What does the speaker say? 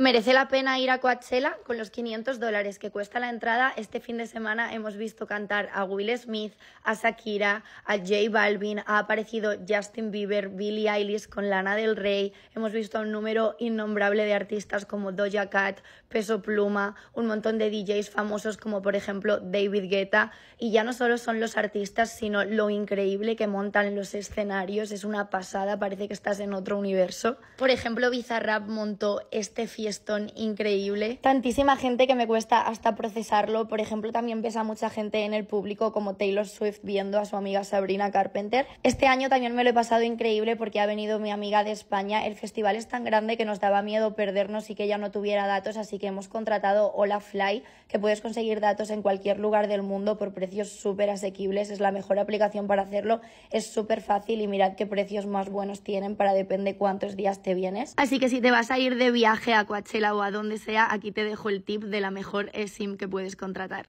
Merece la pena ir a Coachella con los 500 dólares que cuesta la entrada. Este fin de semana hemos visto cantar a Will Smith, a Shakira, a J Balvin, ha aparecido Justin Bieber, Billie Eilish con Lana del Rey. Hemos visto a un número innombrable de artistas como Doja Cat, Peso Pluma, un montón de DJs famosos como por ejemplo David Guetta. Y ya no solo son los artistas, sino lo increíble que montan los escenarios. Es una pasada, parece que estás en otro universo. Por ejemplo, Bizarrap montó este fiesta fiestón increíble. Tantísima gente que me cuesta hasta procesarlo. Por ejemplo, también pesa mucha gente en el público como Taylor Swift viendo a su amiga Sabrina Carpenter. Este año también me lo he pasado increíble porque ha venido mi amiga de España. El festival es tan grande que nos daba miedo perdernos y que ella no tuviera datos, así que hemos contratado Hola que puedes conseguir datos en cualquier lugar del mundo por precios súper asequibles. Es la mejor aplicación para hacerlo. Es súper fácil y mirad qué precios más buenos tienen para depende cuántos días te vienes. Así que si te vas a ir de viaje a Coachella o a donde sea, aquí te dejo el tip de la mejor eSIM que puedes contratar.